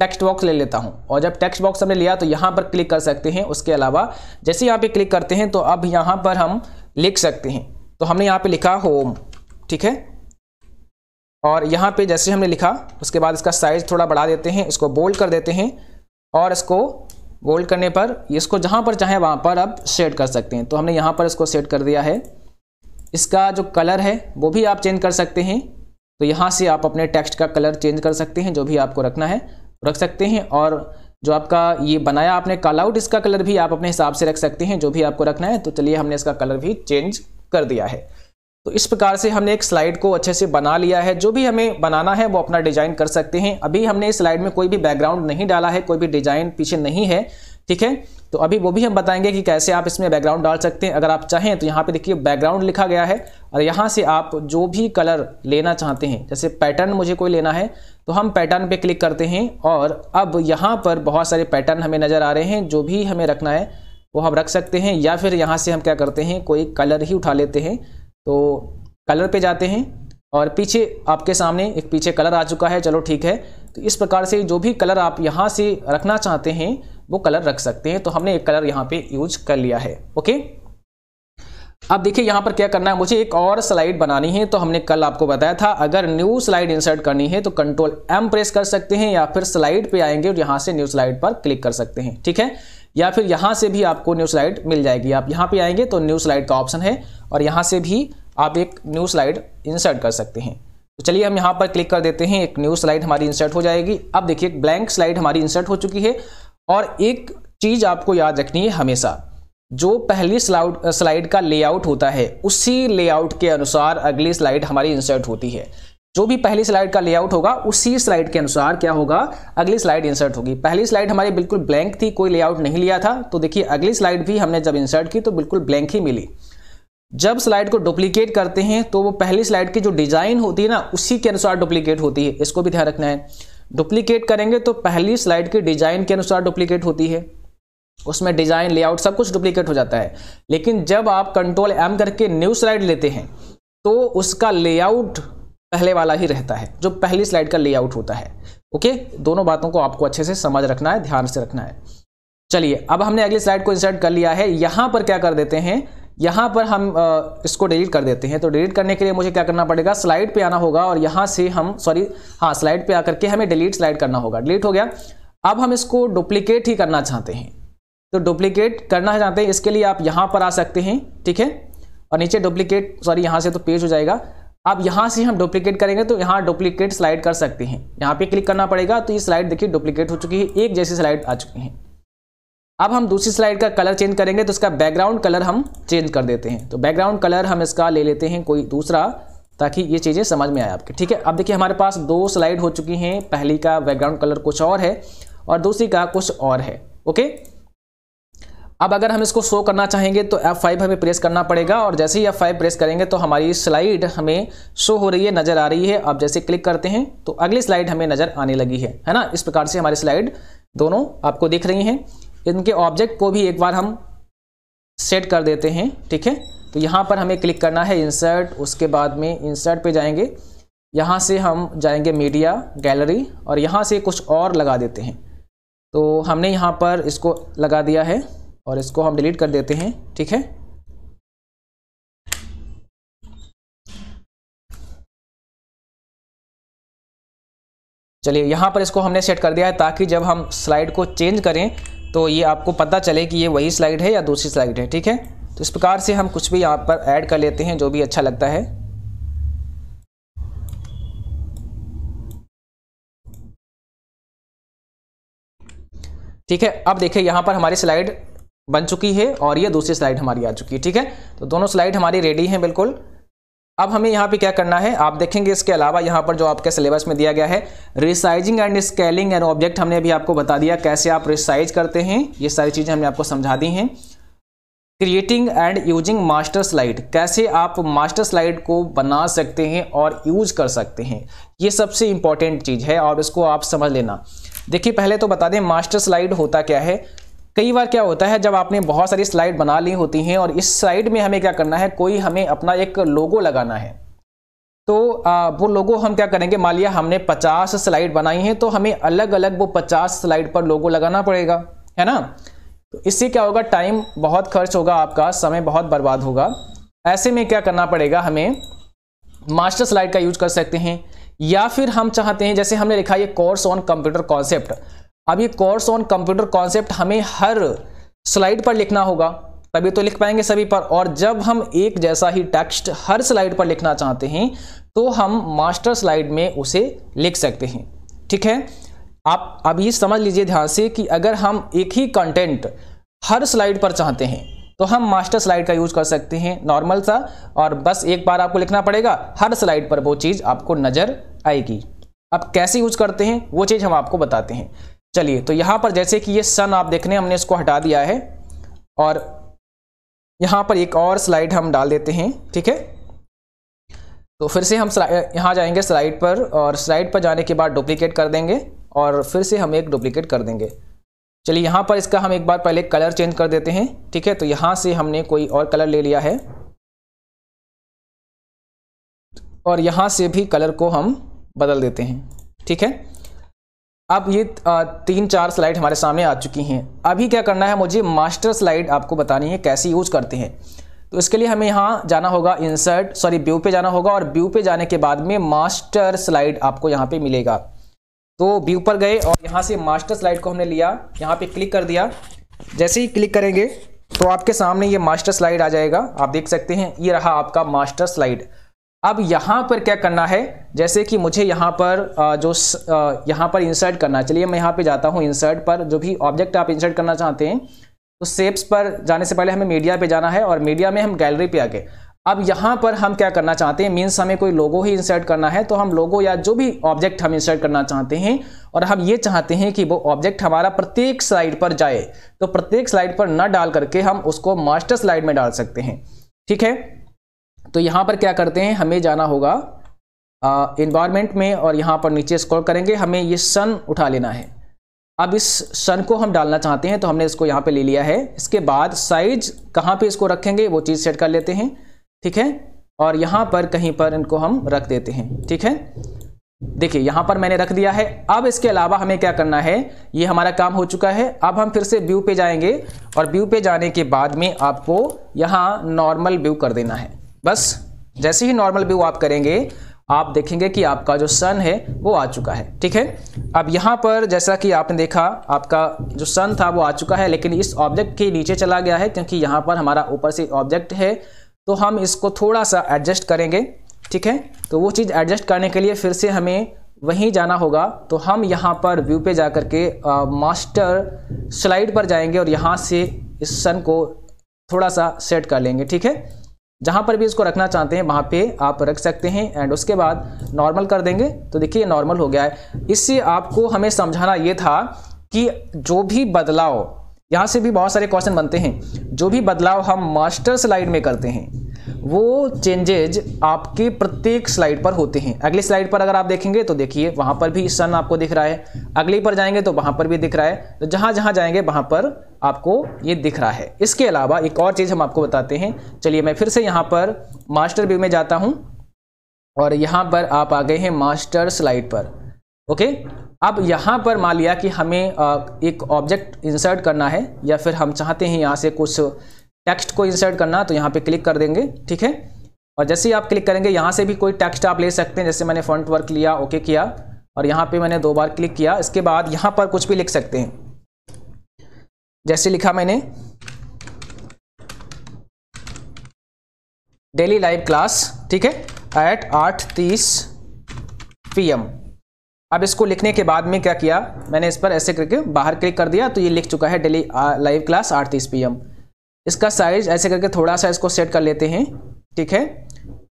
Speaker 1: टेक्स्ट बॉक्स ले लेता हूँ और जब टेक्स्ट बॉक्स हमने लिया तो यहाँ पर क्लिक कर सकते हैं उसके अलावा जैसे यहाँ पे क्लिक करते हैं तो अब यहाँ पर हम लिख सकते हैं तो हमने यहाँ पे लिखा होम ठीक है और यहाँ पे जैसे हमने लिखा उसके बाद इसका साइज़ थोड़ा बढ़ा देते हैं इसको बोल्ड कर देते हैं और इसको बोल्ड करने पर इसको जहाँ पर चाहे वहाँ पर आप शेड कर सकते हैं तो हमने यहाँ पर इसको सेट कर दिया है इसका जो कलर है वो भी आप चेंज कर सकते हैं तो यहाँ से आप अपने टेक्स्ट का कलर चेंज कर सकते हैं जो भी आपको रखना है रख सकते हैं और जो आपका ये बनाया आपने कल आउट इसका कलर भी आप अपने हिसाब से रख सकते हैं जो भी आपको रखना है तो चलिए हमने इसका कलर भी चेंज कर दिया है तो इस प्रकार से हमने एक स्लाइड को अच्छे से बना लिया है जो भी हमें बनाना है वो अपना डिजाइन कर सकते हैं अभी हमने इस स्लाइड में कोई भी बैकग्राउंड नहीं डाला है कोई भी डिजाइन पीछे नहीं है ठीक है तो अभी वो भी हम बताएंगे कि कैसे आप इसमें बैकग्राउंड डाल सकते हैं अगर आप चाहें तो यहाँ पे देखिए बैकग्राउंड लिखा गया है और यहाँ से आप जो भी कलर लेना चाहते हैं जैसे पैटर्न मुझे कोई लेना है तो हम पैटर्न पे क्लिक करते हैं और अब यहाँ पर बहुत सारे पैटर्न हमें नज़र आ रहे हैं जो भी हमें रखना है वो हम रख सकते हैं या फिर यहाँ से हम क्या करते हैं कोई कलर ही उठा लेते हैं तो कलर पे जाते हैं और पीछे आपके सामने एक पीछे कलर आ चुका है चलो ठीक है तो इस प्रकार से जो भी कलर आप यहाँ से रखना चाहते हैं वो कलर रख सकते हैं तो हमने एक कलर यहाँ पे यूज कर लिया है ओके अब देखिए यहाँ पर क्या करना है मुझे एक और स्लाइड बनानी है तो हमने कल आपको बताया था अगर न्यू स्लाइड इंसर्ट करनी है तो कंट्रोल एम प्रेस कर सकते हैं या फिर स्लाइड पे आएंगे और यहाँ से न्यू स्लाइड पर क्लिक कर सकते हैं ठीक है या फिर यहाँ से भी आपको न्यू स्लाइड मिल जाएगी आप यहाँ पे आएंगे तो न्यू स्लाइड का ऑप्शन है और यहाँ से भी आप एक न्यू स्लाइड इंसर्ट कर सकते हैं तो चलिए हम यहाँ पर क्लिक कर देते हैं एक न्यू स्लाइड हमारी इंसर्ट हो जाएगी अब देखिए ब्लैंक स्लाइड हमारी इंसर्ट हो चुकी है और एक चीज़ आपको याद रखनी है हमेशा जो पहली स्लाउड स्लाइड का लेआउट होता है उसी लेआउट के अनुसार अगली स्लाइड हमारी इंसर्ट होती है जो भी पहली स्लाइड का लेआउट होगा उसी स्लाइड के अनुसार क्या होगा अगली स्लाइड इंसर्ट होगी पहली स्लाइड हमारी बिल्कुल ब्लैंक थी कोई लेआउट नहीं लिया था तो देखिए अगली स्लाइड भी हमने जब इंसर्ट की तो बिल्कुल ब्लैंक ही मिली जब स्लाइड को डुप्लीकेट करते हैं तो वो पहली स्लाइड की जो डिज़ाइन होती है ना उसी के अनुसार डुप्लीकेट होती है इसको भी ध्यान रखना है डुप्लीकेट करेंगे तो पहली स्लाइड की डिज़ाइन के अनुसार डुप्लीकेट होती है उसमें डिज़ाइन लेआउट सब कुछ डुप्लीकेट हो जाता है लेकिन जब आप कंट्रोल एम करके न्यू स्लाइड लेते हैं तो उसका लेआउट पहले वाला ही रहता है जो पहली स्लाइड का लेआउट होता है ओके दोनों बातों को आपको अच्छे से समझ रखना है ध्यान से रखना है चलिए अब हमने अगली स्लाइड को इंसर्ट कर लिया है यहाँ पर क्या कर देते हैं यहाँ पर हम इसको डिलीट कर देते हैं तो डिलीट करने के लिए मुझे क्या करना पड़ेगा स्लाइड पे आना होगा और यहाँ से हम सॉरी हाँ स्लाइड पे आकर के हमें डिलीट स्लाइड करना होगा डिलीट हो गया अब हम इसको डुप्लीकेट ही करना चाहते हैं तो डुप्लीकेट करना चाहते हैं इसके लिए आप यहाँ पर आ सकते हैं ठीक है और नीचे डुप्लीकेट सॉरी यहाँ से तो पेज हो जाएगा अब यहाँ से हम डुप्लीकेट करेंगे तो यहाँ डुप्लीकेट स्लाइड कर सकते हैं यहाँ पे क्लिक करना पड़ेगा तो ये स्लाइड देखिए डुप्लीकेट हो चुकी है एक जैसी स्लाइड आ चुकी है अब हम दूसरी स्लाइड का कलर चेंज करेंगे तो इसका बैकग्राउंड कलर हम चेंज कर देते हैं तो बैकग्राउंड कलर हम इसका ले लेते हैं कोई दूसरा ताकि ये चीज़ें समझ में आए आपके ठीक है अब देखिए हमारे पास दो स्लाइड हो चुकी हैं पहली का बैकग्राउंड कलर कुछ और है और दूसरी का कुछ और है ओके अब अगर हम इसको शो करना चाहेंगे तो F5 हमें प्रेस करना पड़ेगा और जैसे ही F5 प्रेस करेंगे तो हमारी स्लाइड हमें शो हो रही है नज़र आ रही है अब जैसे क्लिक करते हैं तो अगली स्लाइड हमें नज़र आने लगी है है ना इस प्रकार से हमारी स्लाइड दोनों आपको दिख रही हैं इनके ऑब्जेक्ट को भी एक बार हम सेट कर देते हैं ठीक है तो यहाँ पर हमें क्लिक करना है इंसर्ट उसके बाद में इंसर्ट पर जाएंगे यहाँ से हम जाएंगे मीडिया गैलरी और यहाँ से कुछ और लगा देते हैं तो हमने यहाँ पर इसको लगा दिया है और इसको हम डिलीट कर देते हैं ठीक है चलिए यहाँ पर इसको हमने सेट कर दिया है ताकि जब हम स्लाइड को चेंज करें तो ये आपको पता चले कि ये वही स्लाइड है या दूसरी स्लाइड है ठीक है तो इस प्रकार से हम कुछ भी यहाँ पर ऐड कर लेते हैं जो भी अच्छा लगता है ठीक है अब देखिए यहाँ पर हमारी स्लाइड बन चुकी है और ये दूसरी स्लाइड हमारी आ चुकी है ठीक है तो दोनों स्लाइड हमारी रेडी हैं बिल्कुल अब हमें यहाँ पे क्या करना है आप देखेंगे इसके अलावा यहाँ पर जो आपके सिलेबस में दिया गया है resizing and scaling and object हमने अभी आपको बता दिया कैसे आप रिसाइज करते हैं ये सारी चीज़ें हमने आपको समझा दी हैं creating and using master slide कैसे आप मास्टर स्लाइड को बना सकते हैं और यूज कर सकते हैं ये सबसे इंपॉर्टेंट चीज़ है और इसको आप समझ लेना देखिए पहले तो बता दें मास्टर स्लाइड होता क्या है कई बार क्या होता है जब आपने बहुत सारी स्लाइड बना ली होती हैं और इस स्लाइड में हमें क्या करना है कोई हमें अपना एक लोगो लगाना है तो वो लोगो हम क्या करेंगे मान लिया हमने 50 स्लाइड बनाई हैं तो हमें अलग अलग वो 50 स्लाइड पर लोगो लगाना पड़ेगा है ना तो इससे क्या होगा टाइम बहुत खर्च होगा आपका समय बहुत बर्बाद होगा ऐसे में क्या करना पड़ेगा हमें मास्टर स्लाइड का यूज कर सकते हैं या फिर हम चाहते हैं जैसे हमने लिखा ये कोर्स ऑन कंप्यूटर कॉन्सेप्ट अब ये कोर्स ऑन कंप्यूटर कॉन्सेप्ट हमें हर स्लाइड पर लिखना होगा तभी तो लिख पाएंगे सभी पर और जब हम एक जैसा ही टेक्स्ट हर स्लाइड पर लिखना चाहते हैं तो हम मास्टर स्लाइड में उसे लिख सकते हैं ठीक है आप अभी समझ लीजिए ध्यान से कि अगर हम एक ही कंटेंट हर स्लाइड पर चाहते हैं तो हम मास्टर स्लाइड का यूज कर सकते हैं नॉर्मल सा और बस एक बार आपको लिखना पड़ेगा हर स्लाइड पर वो चीज़ आपको नज़र आएगी अब कैसे यूज करते हैं वो चीज़ हम आपको बताते हैं चलिए तो यहाँ पर जैसे कि ये सन आप देख रहे हैं हमने इसको हटा दिया है और यहाँ पर एक और स्लाइड हम डाल देते हैं ठीक है तो फिर से हम यहाँ जाएंगे स्लाइड पर और स्लाइड पर जाने के बाद डुप्लीकेट कर देंगे और फिर से हम एक डुप्लीकेट कर देंगे चलिए यहाँ पर इसका हम एक बार पहले कलर चेंज कर देते हैं ठीक है तो यहाँ से हमने कोई और कलर ले लिया है और यहाँ से भी कलर को हम बदल देते हैं ठीक है अब ये तीन चार स्लाइड हमारे सामने आ चुकी हैं अभी क्या करना है मुझे मास्टर स्लाइड आपको बतानी है कैसे यूज करते हैं तो इसके लिए हमें यहाँ जाना होगा इंसर्ट सॉरी व्यू पे जाना होगा और व्यू पे जाने के बाद में मास्टर स्लाइड आपको यहाँ पे मिलेगा तो व्यू पर गए और यहाँ से मास्टर स्लाइड को हमने लिया यहाँ पे क्लिक कर दिया जैसे ही क्लिक करेंगे तो आपके सामने ये मास्टर स्लाइड आ जाएगा आप देख सकते हैं ये रहा आपका मास्टर स्लाइड अब यहाँ पर क्या करना है जैसे कि मुझे यहाँ पर जो यहाँ पर इंसर्ट करना है चलिए मैं यहाँ पे जाता हूँ इंसर्ट पर जो भी ऑब्जेक्ट आप इंसर्ट करना चाहते हैं तो सेप्स पर जाने से पहले हमें मीडिया पे जाना है और मीडिया में हम गैलरी पे आ गए अब यहाँ पर हम क्या करना चाहते हैं मीन्स हमें कोई लोगो ही इंसर्ट करना है तो हम लोगो या जो भी ऑब्जेक्ट हम इंसर्ट करना चाहते हैं और हम ये चाहते हैं कि वो ऑब्जेक्ट हमारा प्रत्येक स्लाइड पर जाए तो प्रत्येक स्लाइड पर ना डाल करके हम उसको मास्टर स्लाइड में डाल सकते हैं ठीक है तो यहाँ पर क्या करते हैं हमें जाना होगा इन्वायरमेंट में और यहाँ पर नीचे स्कोर करेंगे हमें ये सन उठा लेना है अब इस सन को हम डालना चाहते हैं तो हमने इसको यहाँ पे ले लिया है इसके बाद साइज कहाँ पे इसको रखेंगे वो चीज़ सेट कर लेते हैं ठीक है और यहाँ पर कहीं पर इनको हम रख देते हैं ठीक है देखिए यहाँ पर मैंने रख दिया है अब इसके अलावा हमें क्या करना है ये हमारा काम हो चुका है अब हम फिर से व्यू पे जाएंगे और व्यू पे जाने के बाद में आपको यहाँ नॉर्मल व्यू कर देना है बस जैसे ही नॉर्मल व्यू आप करेंगे आप देखेंगे कि आपका जो सन है वो आ चुका है ठीक है अब यहाँ पर जैसा कि आपने देखा आपका जो सन था वो आ चुका है लेकिन इस ऑब्जेक्ट के नीचे चला गया है क्योंकि यहाँ पर हमारा ऊपर से ऑब्जेक्ट है तो हम इसको थोड़ा सा एडजस्ट करेंगे ठीक है तो वो चीज़ एडजस्ट करने के लिए फिर से हमें वहीं जाना होगा तो हम यहाँ पर व्यू पे जा के आ, मास्टर स्लाइड पर जाएंगे और यहाँ से इस सन को थोड़ा सा सेट कर लेंगे ठीक है जहाँ पर भी इसको रखना चाहते हैं वहाँ पे आप रख सकते हैं एंड उसके बाद नॉर्मल कर देंगे तो देखिए नॉर्मल हो गया है इससे आपको हमें समझाना ये था कि जो भी बदलाव यहाँ से भी बहुत सारे क्वेश्चन बनते हैं जो भी बदलाव हम मास्टर स्लाइड में करते हैं वो चेंजेज आपके प्रत्येक स्लाइड पर होते हैं अगली स्लाइड पर अगर आप देखेंगे तो देखिए वहां पर भी सन आपको दिख रहा है अगली पर जाएंगे तो वहां पर भी दिख रहा है तो जहां जहां जाएंगे वहां पर आपको ये दिख रहा है इसके अलावा एक और चीज़ हम आपको बताते हैं चलिए मैं फिर से यहाँ पर मास्टर व्यू में जाता हूँ और यहां पर आप आ गए हैं मास्टर स्लाइड पर ओके अब यहां पर मान लिया कि हमें एक ऑब्जेक्ट इंसर्ट करना है या फिर हम चाहते हैं यहाँ से कुछ टेक्स्ट को इंसर्ट करना तो यहाँ पे क्लिक कर देंगे ठीक है और जैसे ही आप क्लिक करेंगे यहाँ से भी कोई टेक्स्ट आप ले सकते हैं जैसे मैंने फ्रंट वर्क लिया ओके किया और यहाँ पे मैंने दो बार क्लिक किया इसके बाद यहाँ पर कुछ भी लिख सकते हैं जैसे लिखा मैंने डेली लाइव क्लास ठीक है एट आठ तीस पी अब इसको लिखने के बाद में क्या किया मैंने इस पर ऐसे करके बाहर क्लिक कर दिया तो ये लिख चुका है डेली लाइव क्लास आठ तीस पी इसका साइज ऐसे करके थोड़ा सा इसको सेट कर लेते हैं ठीक है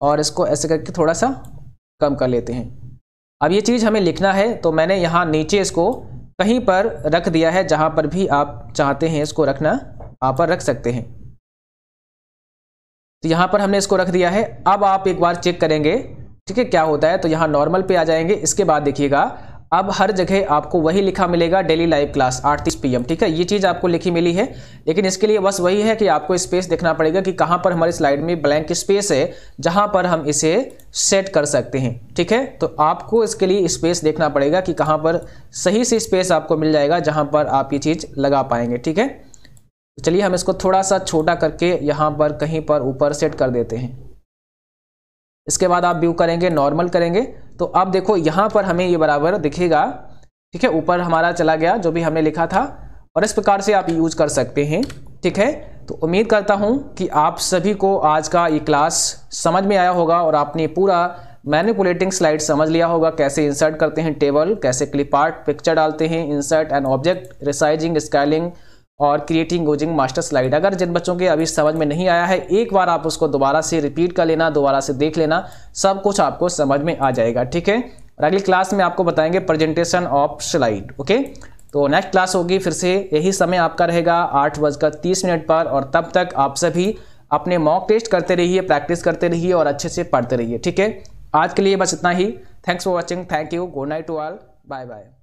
Speaker 1: और इसको ऐसे करके थोड़ा सा कम कर लेते हैं अब ये चीज़ हमें लिखना है तो मैंने यहाँ नीचे इसको कहीं पर रख दिया है जहाँ पर भी आप चाहते हैं इसको रखना आप पर रख सकते हैं तो यहाँ पर हमने इसको रख दिया है अब आप एक बार चेक करेंगे ठीक है क्या होता है तो यहाँ नॉर्मल पे आ जाएंगे इसके बाद देखिएगा अब हर जगह आपको वही लिखा मिलेगा डेली लाइव क्लास आठ तीस पी ठीक है ये चीज़ आपको लिखी मिली है लेकिन इसके लिए बस वही है कि आपको स्पेस देखना पड़ेगा कि कहाँ पर हमारी स्लाइड में ब्लैंक स्पेस है जहाँ पर हम इसे सेट कर सकते हैं ठीक है तो आपको इसके लिए स्पेस देखना पड़ेगा कि कहाँ पर सही से स्पेस आपको मिल जाएगा जहाँ पर आप ये चीज़ लगा पाएंगे ठीक है चलिए हम इसको थोड़ा सा छोटा करके यहाँ पर कहीं पर ऊपर सेट कर देते हैं इसके बाद आप व्यू करेंगे नॉर्मल करेंगे तो अब देखो यहाँ पर हमें ये बराबर दिखेगा ठीक है ऊपर हमारा चला गया जो भी हमने लिखा था और इस प्रकार से आप यूज कर सकते हैं ठीक है तो उम्मीद करता हूँ कि आप सभी को आज का ये क्लास समझ में आया होगा और आपने पूरा मैनिपुलेटिंग स्लाइड समझ लिया होगा कैसे इंसर्ट करते हैं टेबल कैसे क्लिप आर्ट पिक्चर डालते हैं insert and object resizing scaling और क्रिएटिंग गोजिंग मास्टर स्लाइड अगर जिन बच्चों के अभी समझ में नहीं आया है एक बार आप उसको दोबारा से रिपीट कर लेना दोबारा से देख लेना सब कुछ आपको समझ में आ जाएगा ठीक है और अगली क्लास में आपको बताएंगे प्रेजेंटेशन ऑफ स्लाइड ओके तो नेक्स्ट क्लास होगी फिर से यही समय आपका रहेगा आठ बजकर तीस मिनट पर और तब तक आप सभी अपने मॉक टेस्ट करते रहिए प्रैक्टिस करते रहिए और अच्छे से पढ़ते रहिए ठीक है आज के लिए बस इतना ही thanks for watching thank you good night to all bye bye